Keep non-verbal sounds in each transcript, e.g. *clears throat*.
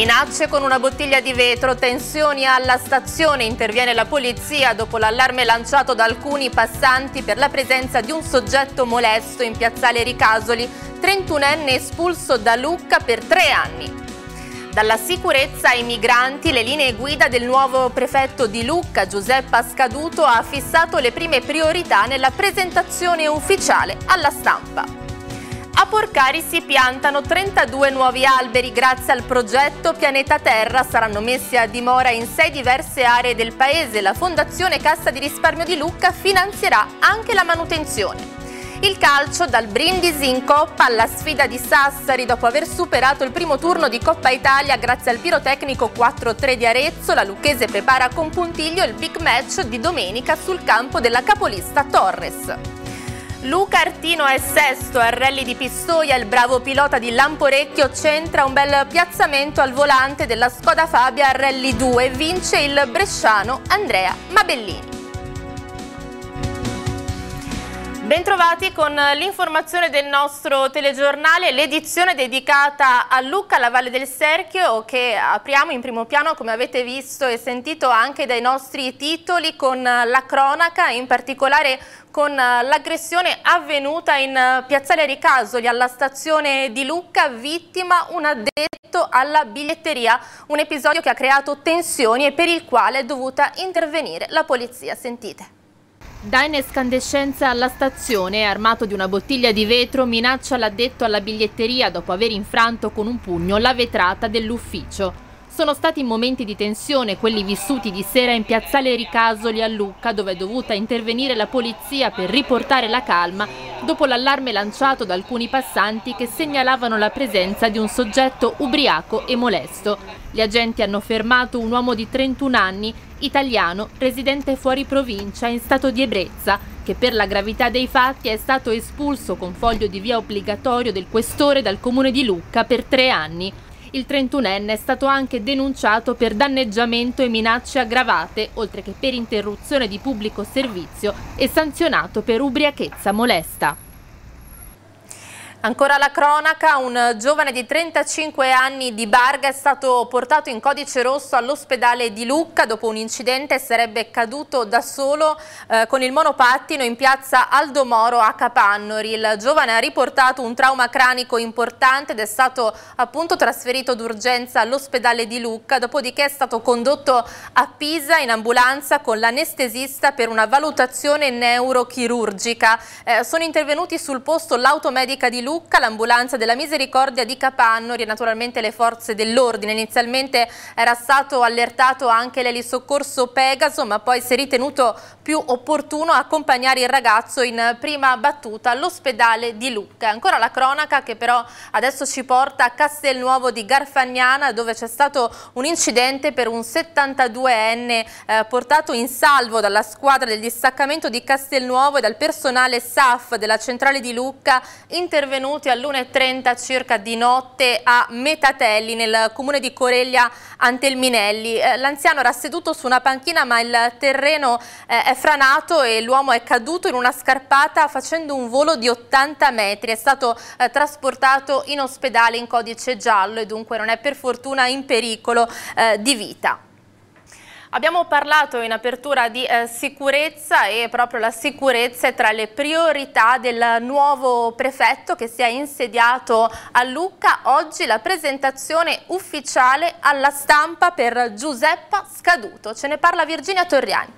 Minacce con una bottiglia di vetro, tensioni alla stazione, interviene la polizia dopo l'allarme lanciato da alcuni passanti per la presenza di un soggetto molesto in piazzale Ricasoli, 31enne espulso da Lucca per tre anni. Dalla sicurezza ai migranti, le linee guida del nuovo prefetto di Lucca, Giuseppe Scaduto, ha fissato le prime priorità nella presentazione ufficiale alla stampa. A Porcari si piantano 32 nuovi alberi grazie al progetto Pianeta Terra. Saranno messi a dimora in sei diverse aree del paese. La Fondazione Cassa di Risparmio di Lucca finanzierà anche la manutenzione. Il calcio dal Brindisi in Coppa alla sfida di Sassari dopo aver superato il primo turno di Coppa Italia grazie al pirotecnico 4-3 di Arezzo, la Lucchese prepara con puntiglio il big match di domenica sul campo della capolista Torres. Luca Artino è sesto al rally di Pistoia, il bravo pilota di Lamporecchio centra un bel piazzamento al volante della Skoda Fabia al rally 2 e vince il bresciano Andrea Mabellini. Bentrovati con l'informazione del nostro telegiornale, l'edizione dedicata a Lucca, la Valle del Serchio, che apriamo in primo piano, come avete visto e sentito, anche dai nostri titoli con la cronaca, in particolare con l'aggressione avvenuta in Piazzale Ricasoli alla stazione di Lucca, vittima un addetto alla biglietteria, un episodio che ha creato tensioni e per il quale è dovuta intervenire la polizia. Sentite. Da in escandescenza alla stazione, armato di una bottiglia di vetro, minaccia l'addetto alla biglietteria dopo aver infranto con un pugno la vetrata dell'ufficio. Sono stati momenti di tensione quelli vissuti di sera in piazzale Ricasoli a Lucca, dove è dovuta intervenire la polizia per riportare la calma dopo l'allarme lanciato da alcuni passanti che segnalavano la presenza di un soggetto ubriaco e molesto. Gli agenti hanno fermato un uomo di 31 anni, italiano, residente fuori provincia in stato di ebbrezza, che per la gravità dei fatti è stato espulso con foglio di via obbligatorio del questore dal comune di Lucca per tre anni. Il 31enne è stato anche denunciato per danneggiamento e minacce aggravate, oltre che per interruzione di pubblico servizio e sanzionato per ubriachezza molesta. Ancora la cronaca, un giovane di 35 anni di Barga è stato portato in codice rosso all'ospedale di Lucca dopo un incidente e sarebbe caduto da solo eh, con il monopattino in piazza Aldo Moro a Capannori. Il giovane ha riportato un trauma cranico importante ed è stato appunto trasferito d'urgenza all'ospedale di Lucca, dopodiché è stato condotto a Pisa in ambulanza con l'anestesista per una valutazione neurochirurgica. Eh, sono intervenuti sul posto l'automedica di Lucca Lucca, l'ambulanza della Misericordia di Capanno e naturalmente le forze dell'ordine. Inizialmente era stato allertato anche l'elisoccorso Pegaso, ma poi si è ritenuto più opportuno accompagnare il ragazzo in prima battuta all'ospedale di Lucca. Ancora la cronaca che però adesso ci porta a Castelnuovo di Garfagnana, dove c'è stato un incidente per un 72enne eh, portato in salvo dalla squadra del distaccamento di Castelnuovo e dal personale SAF della centrale di Lucca intervenuto avvenuti all'1.30 circa di notte a Metatelli nel comune di Coreglia Antelminelli. Eh, l'anziano era seduto su una panchina ma il terreno eh, è franato e l'uomo è caduto in una scarpata facendo un volo di 80 metri. È stato eh, trasportato in ospedale in codice giallo e dunque non è per fortuna in pericolo di vita. Abbiamo parlato in apertura di eh, sicurezza e proprio la sicurezza è tra le priorità del nuovo prefetto che si è insediato a Lucca. Oggi la presentazione ufficiale alla stampa per Giuseppa Scaduto. Ce ne parla Virginia Torriani.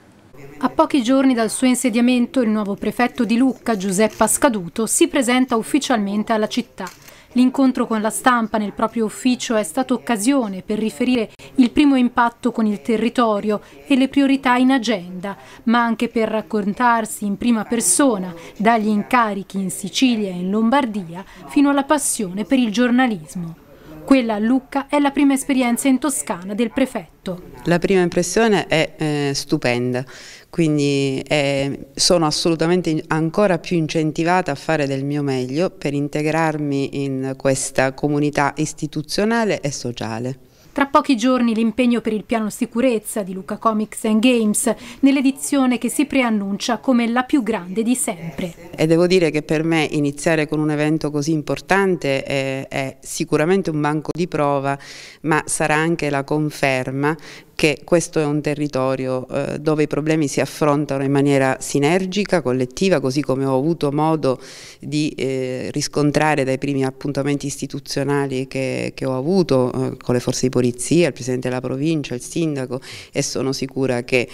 A pochi giorni dal suo insediamento il nuovo prefetto di Lucca, Giuseppa Scaduto, si presenta ufficialmente alla città. L'incontro con la stampa nel proprio ufficio è stata occasione per riferire il primo impatto con il territorio e le priorità in agenda, ma anche per raccontarsi in prima persona dagli incarichi in Sicilia e in Lombardia fino alla passione per il giornalismo. Quella a Lucca è la prima esperienza in Toscana del prefetto. La prima impressione è eh, stupenda quindi eh, sono assolutamente ancora più incentivata a fare del mio meglio per integrarmi in questa comunità istituzionale e sociale. Tra pochi giorni l'impegno per il piano sicurezza di Luca Comics and Games nell'edizione che si preannuncia come la più grande di sempre. E devo dire che per me iniziare con un evento così importante è, eh, è sicuramente un banco di prova, ma sarà anche la conferma che questo è un territorio eh, dove i problemi si affrontano in maniera sinergica, collettiva, così come ho avuto modo di eh, riscontrare dai primi appuntamenti istituzionali che, che ho avuto eh, con le forze di polizia, il Presidente della provincia, il Sindaco e sono sicura che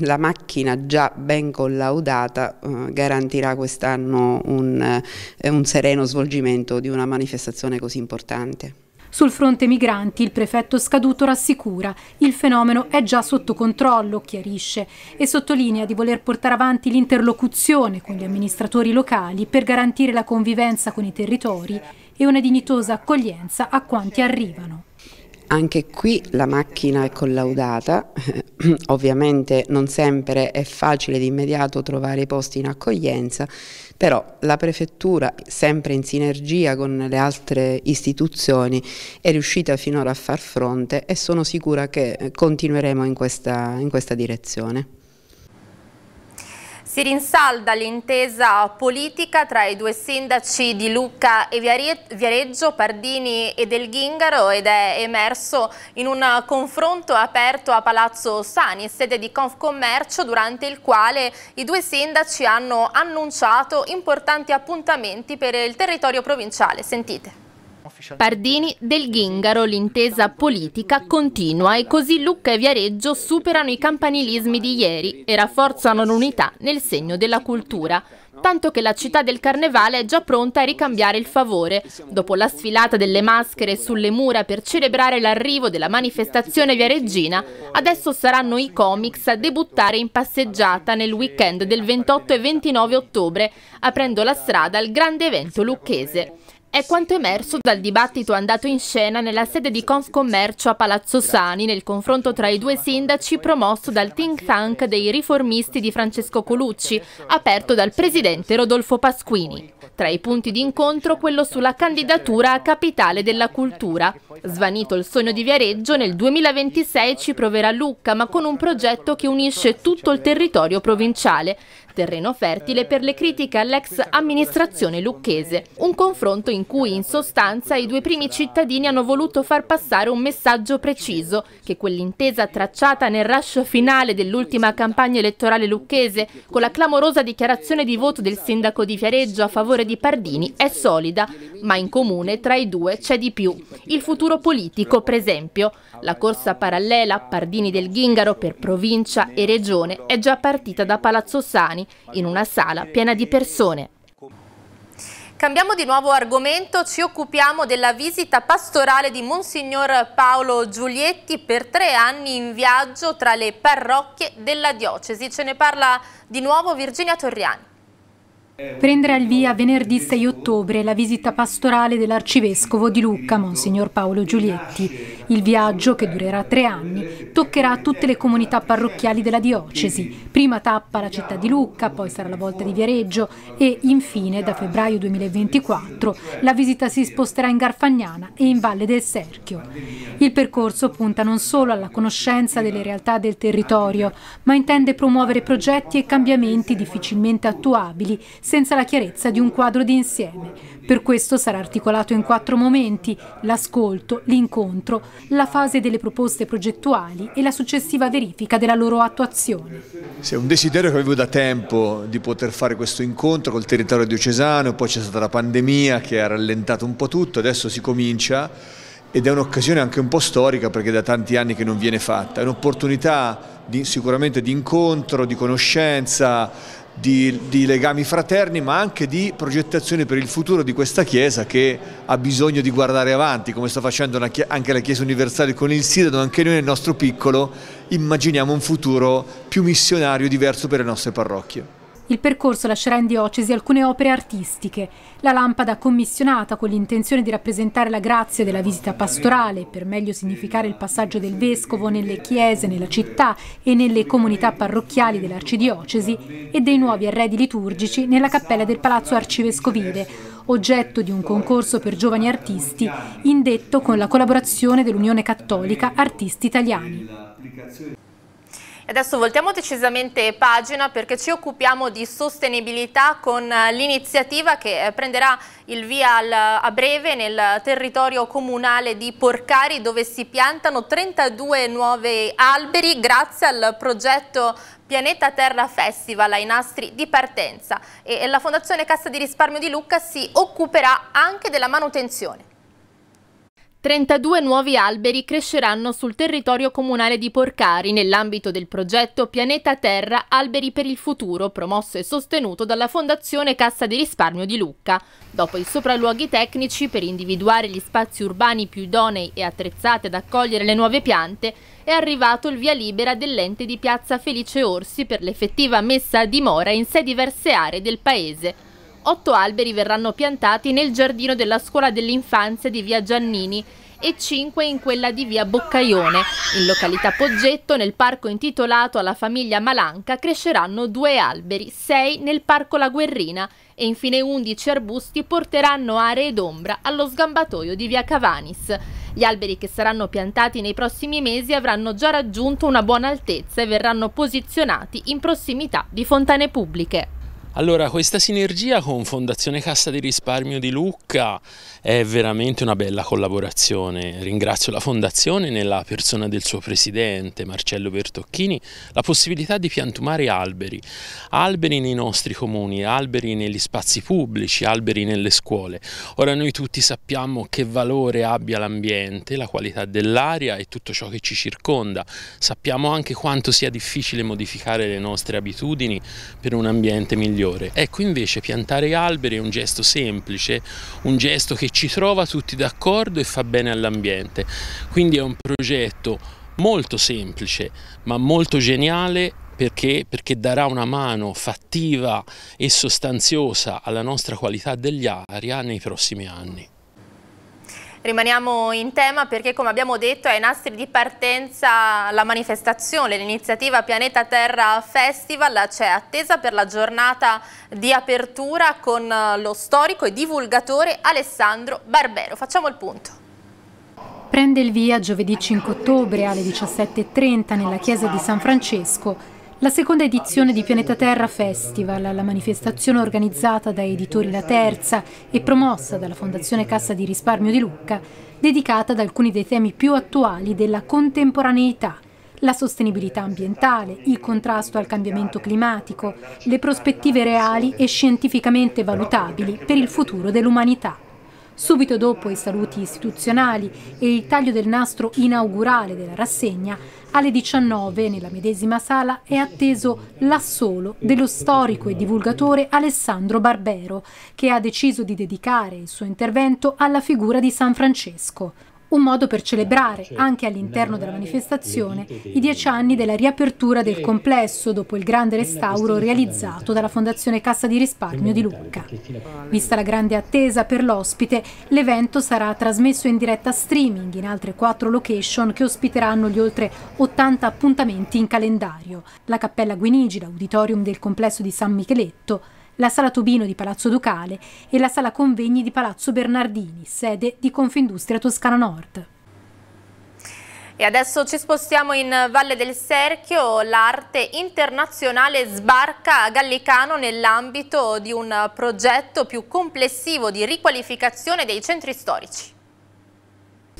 la macchina già ben collaudata eh, garantirà quest'anno un, eh, un sereno svolgimento di una manifestazione così importante. Sul fronte migranti il prefetto scaduto rassicura, il fenomeno è già sotto controllo, chiarisce, e sottolinea di voler portare avanti l'interlocuzione con gli amministratori locali per garantire la convivenza con i territori e una dignitosa accoglienza a quanti arrivano. Anche qui la macchina è collaudata, *clears throat* ovviamente non sempre è facile di immediato trovare i posti in accoglienza, però la prefettura, sempre in sinergia con le altre istituzioni, è riuscita finora a far fronte e sono sicura che continueremo in questa, in questa direzione. Si rinsalda l'intesa politica tra i due sindaci di Lucca e Viareggio, Pardini e Del Ghingaro ed è emerso in un confronto aperto a Palazzo Sani, sede di Confcommercio, durante il quale i due sindaci hanno annunciato importanti appuntamenti per il territorio provinciale. Sentite. Pardini del Ghingaro, l'intesa politica continua e così Lucca e Viareggio superano i campanilismi di ieri e rafforzano l'unità nel segno della cultura tanto che la città del carnevale è già pronta a ricambiare il favore. Dopo la sfilata delle maschere sulle mura per celebrare l'arrivo della manifestazione viareggina, adesso saranno i comics a debuttare in passeggiata nel weekend del 28 e 29 ottobre, aprendo la strada al grande evento lucchese. È quanto emerso dal dibattito andato in scena nella sede di Confcommercio a Palazzo Sani nel confronto tra i due sindaci promosso dal think tank dei riformisti di Francesco Colucci, aperto dal presidente Rodolfo Pasquini. Tra i punti di incontro quello sulla candidatura a capitale della cultura, Svanito il sogno di Viareggio, nel 2026 ci proverà Lucca, ma con un progetto che unisce tutto il territorio provinciale, terreno fertile per le critiche all'ex amministrazione lucchese. Un confronto in cui in sostanza i due primi cittadini hanno voluto far passare un messaggio preciso, che quell'intesa tracciata nel rush finale dell'ultima campagna elettorale lucchese, con la clamorosa dichiarazione di voto del sindaco di Viareggio a favore di Pardini, è solida, ma in comune tra i due c'è di più. Il futuro futuro politico, per esempio. La corsa parallela Pardini del Ghingaro per provincia e regione è già partita da Palazzo Sani, in una sala piena di persone. Cambiamo di nuovo argomento, ci occupiamo della visita pastorale di Monsignor Paolo Giulietti per tre anni in viaggio tra le parrocchie della diocesi. Ce ne parla di nuovo Virginia Torriani. Prenderà il via venerdì 6 ottobre la visita pastorale dell'arcivescovo di Lucca, Monsignor Paolo Giulietti. Il viaggio, che durerà tre anni, toccherà tutte le comunità parrocchiali della diocesi. Prima tappa la città di Lucca, poi sarà la volta di Viareggio e infine, da febbraio 2024, la visita si sposterà in Garfagnana e in Valle del Serchio. Il percorso punta non solo alla conoscenza delle realtà del territorio, ma intende promuovere progetti e cambiamenti difficilmente attuabili senza la chiarezza di un quadro di insieme. Per questo sarà articolato in quattro momenti, l'ascolto, l'incontro, la fase delle proposte progettuali e la successiva verifica della loro attuazione. Sì, è un desiderio che avevo da tempo di poter fare questo incontro col territorio diocesano, poi c'è stata la pandemia che ha rallentato un po' tutto, adesso si comincia ed è un'occasione anche un po' storica perché da tanti anni che non viene fatta, è un'opportunità di, sicuramente di incontro, di conoscenza, di, di, legami fraterni ma anche di progettazione per il futuro di questa Chiesa che ha bisogno di guardare avanti come sta facendo chiesa, anche la Chiesa Universale con il Sinodo, anche noi nel nostro piccolo immaginiamo un futuro più missionario diverso per le nostre parrocchie. Il percorso lascerà in diocesi alcune opere artistiche, la lampada commissionata con l'intenzione di rappresentare la grazia della visita pastorale per meglio significare il passaggio del vescovo nelle chiese, nella città e nelle comunità parrocchiali dell'arcidiocesi e dei nuovi arredi liturgici nella cappella del Palazzo Arcivescovile, oggetto di un concorso per giovani artisti indetto con la collaborazione dell'Unione Cattolica Artisti Italiani. Adesso voltiamo decisamente pagina perché ci occupiamo di sostenibilità con eh, l'iniziativa che eh, prenderà il via al, a breve nel territorio comunale di Porcari dove si piantano 32 nuovi alberi grazie al progetto Pianeta Terra Festival ai nastri di partenza e la Fondazione Cassa di Risparmio di Lucca si occuperà anche della manutenzione. 32 nuovi alberi cresceranno sul territorio comunale di Porcari nell'ambito del progetto Pianeta Terra Alberi per il Futuro, promosso e sostenuto dalla Fondazione Cassa di Risparmio di Lucca. Dopo i sopralluoghi tecnici per individuare gli spazi urbani più idonei e attrezzati ad accogliere le nuove piante, è arrivato il via libera dell'ente di Piazza Felice Orsi per l'effettiva messa a dimora in sei diverse aree del paese otto alberi verranno piantati nel giardino della scuola dell'infanzia di via Giannini e 5 in quella di via Boccaione. In località Poggetto, nel parco intitolato alla famiglia Malanca, cresceranno due alberi, 6 nel parco La Guerrina e infine 11 arbusti porteranno aree d'ombra allo sgambatoio di via Cavanis. Gli alberi che saranno piantati nei prossimi mesi avranno già raggiunto una buona altezza e verranno posizionati in prossimità di fontane pubbliche. Allora, questa sinergia con Fondazione Cassa di Risparmio di Lucca è veramente una bella collaborazione. Ringrazio la Fondazione nella persona del suo presidente Marcello Bertocchini la possibilità di piantumare alberi, alberi nei nostri comuni, alberi negli spazi pubblici, alberi nelle scuole. Ora noi tutti sappiamo che valore abbia l'ambiente, la qualità dell'aria e tutto ciò che ci circonda. Sappiamo anche quanto sia difficile modificare le nostre abitudini per un ambiente migliore. Ecco invece piantare alberi è un gesto semplice, un gesto che ci trova tutti d'accordo e fa bene all'ambiente. Quindi è un progetto molto semplice ma molto geniale perché? perché? darà una mano fattiva e sostanziosa alla nostra qualità dell'aria nei prossimi anni. Rimaniamo in tema perché come abbiamo detto è ai nastri di partenza la manifestazione, l'iniziativa Pianeta Terra Festival c'è cioè attesa per la giornata di apertura con eh, lo storico e divulgatore Alessandro Barbero. Facciamo il punto. Prende il via giovedì 5 ottobre alle 17.30 nella chiesa di San Francesco la seconda edizione di Pianeta Terra Festival, la manifestazione organizzata da Editori La Terza e promossa dalla Fondazione Cassa di Risparmio di Lucca, dedicata ad alcuni dei temi più attuali della contemporaneità, la sostenibilità ambientale, il contrasto al cambiamento climatico, le prospettive reali e scientificamente valutabili per il futuro dell'umanità. Subito dopo i saluti istituzionali e il taglio del nastro inaugurale della rassegna, alle 19 nella medesima sala è atteso l'assolo dello storico e divulgatore Alessandro Barbero, che ha deciso di dedicare il suo intervento alla figura di San Francesco un modo per celebrare, certo. anche all'interno della manifestazione, i dieci anni della riapertura del complesso dopo il grande restauro realizzato dalla Fondazione Cassa di Risparmio di Lucca. Vista la grande attesa per l'ospite, l'evento sarà trasmesso in diretta streaming in altre quattro location che ospiteranno gli oltre 80 appuntamenti in calendario. La Cappella Guinigi, l'auditorium del complesso di San Micheletto, la Sala Tobino di Palazzo Ducale e la Sala Convegni di Palazzo Bernardini, sede di Confindustria Toscana Nord. E adesso ci spostiamo in Valle del Serchio, l'arte internazionale sbarca a Gallicano nell'ambito di un progetto più complessivo di riqualificazione dei centri storici.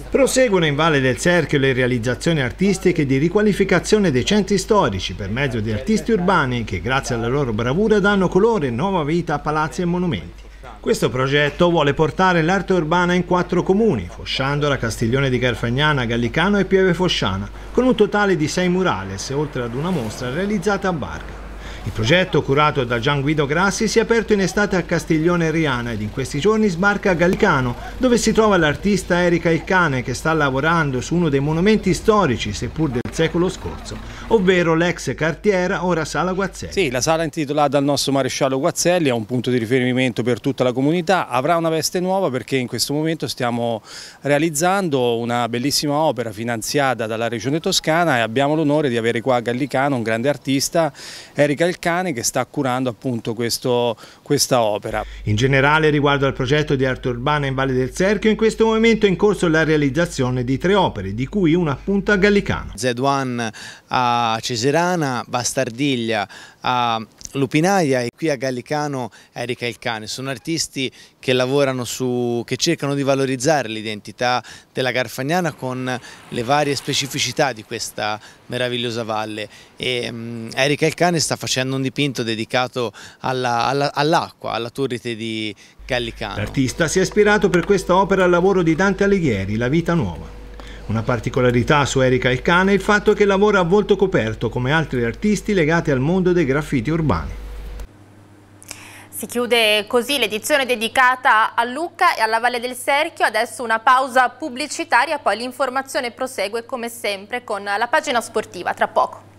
Proseguono in Valle del Cerchio le realizzazioni artistiche di riqualificazione dei centri storici per mezzo di artisti urbani che grazie alla loro bravura danno colore e nuova vita a palazzi e monumenti. Questo progetto vuole portare l'arte urbana in quattro comuni, Fosciandola, Castiglione di Garfagnana, Gallicano e Pieve Fosciana, con un totale di sei murales, oltre ad una mostra realizzata a Barca. Il progetto, curato da Gian Guido Grassi, si è aperto in estate a Castiglione Riana ed in questi giorni sbarca a Gallicano, dove si trova l'artista Erika Il Cane che sta lavorando su uno dei monumenti storici, seppur del secolo scorso, ovvero l'ex cartiera, ora Sala Guazzelli. Sì, la sala intitolata al nostro maresciallo Guazzelli è un punto di riferimento per tutta la comunità, avrà una veste nuova perché in questo momento stiamo realizzando una bellissima opera finanziata dalla Regione Toscana e abbiamo l'onore di avere qua a Gallicano un grande artista, Erika Elcane, che sta curando appunto questo, questa opera. In generale riguardo al progetto di arte urbana in Valle del Serchio, in questo momento è in corso la realizzazione di tre opere, di cui una appunto a Gallicano. Zedo Paduan a Ceserana, Bastardiglia a Lupinaia e qui a Gallicano Erika Il Cane. Sono artisti che lavorano su, che cercano di valorizzare l'identità della Garfagnana con le varie specificità di questa meravigliosa valle. E, um, Erika Il Cane sta facendo un dipinto dedicato all'acqua, alla, all alla torrite di Gallicano. L'artista si è ispirato per questa opera al lavoro di Dante Alighieri, La vita nuova. Una particolarità su Erika il cane è il fatto che lavora a volto coperto come altri artisti legati al mondo dei graffiti urbani. Si chiude così l'edizione dedicata a Lucca e alla Valle del Serchio, adesso una pausa pubblicitaria, poi l'informazione prosegue come sempre con la pagina sportiva, tra poco.